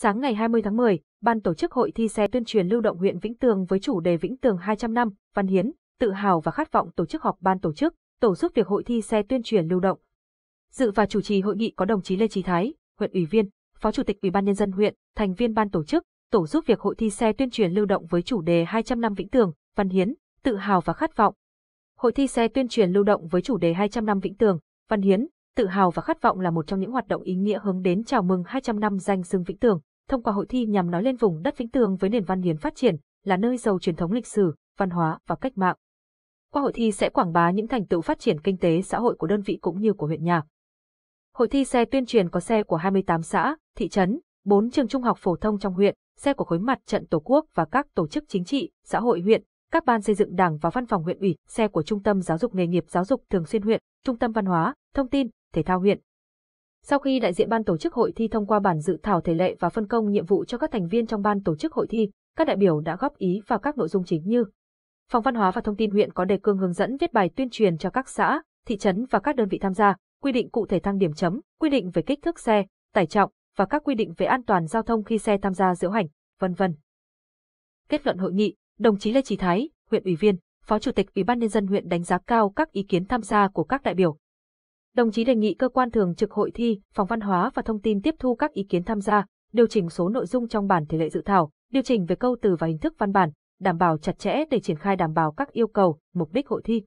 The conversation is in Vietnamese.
Sáng ngày 20 tháng 10, ban tổ chức hội thi xe tuyên truyền lưu động huyện Vĩnh Tường với chủ đề Vĩnh Tường 200 năm, văn hiến, tự hào và khát vọng tổ chức họp ban tổ chức, tổ giúp việc hội thi xe tuyên truyền lưu động. Dự và chủ trì hội nghị có đồng chí Lê Trí Thái, huyện ủy viên, phó chủ tịch Ủy ban nhân dân huyện, thành viên ban tổ chức, tổ giúp việc hội thi xe tuyên truyền lưu động với chủ đề 200 năm Vĩnh Tường, văn hiến, tự hào và khát vọng. Hội thi xe tuyên truyền lưu động với chủ đề 200 năm Vĩnh Tường, văn hiến, tự hào và khát vọng là một trong những hoạt động ý nghĩa hướng đến chào mừng 200 năm danh xưng Vĩnh Tường thông qua hội thi nhằm nói lên vùng đất Vĩnh Tường với nền văn hiến phát triển, là nơi giàu truyền thống lịch sử, văn hóa và cách mạng. Qua hội thi sẽ quảng bá những thành tựu phát triển kinh tế xã hội của đơn vị cũng như của huyện nhà. Hội thi xe tuyên truyền có xe của 28 xã, thị trấn, 4 trường trung học phổ thông trong huyện, xe của khối mặt trận Tổ quốc và các tổ chức chính trị, xã hội huyện, các ban xây dựng đảng và văn phòng huyện ủy, xe của Trung tâm Giáo dục Nghề nghiệp Giáo dục Thường xuyên huyện, Trung tâm Văn hóa, Thông tin, Thể thao huyện, sau khi đại diện ban tổ chức hội thi thông qua bản dự thảo thể lệ và phân công nhiệm vụ cho các thành viên trong ban tổ chức hội thi, các đại biểu đã góp ý vào các nội dung chính như Phòng Văn hóa và Thông tin huyện có đề cương hướng dẫn viết bài tuyên truyền cho các xã, thị trấn và các đơn vị tham gia, quy định cụ thể thang điểm chấm, quy định về kích thước xe, tải trọng và các quy định về an toàn giao thông khi xe tham gia diễu hành, vân vân. Kết luận hội nghị, đồng chí Lê Chí Thái, huyện ủy viên, Phó Chủ tịch Ủy ban nhân dân huyện đánh giá cao các ý kiến tham gia của các đại biểu, Đồng chí đề nghị cơ quan thường trực hội thi, phòng văn hóa và thông tin tiếp thu các ý kiến tham gia, điều chỉnh số nội dung trong bản thể lệ dự thảo, điều chỉnh về câu từ và hình thức văn bản, đảm bảo chặt chẽ để triển khai đảm bảo các yêu cầu, mục đích hội thi.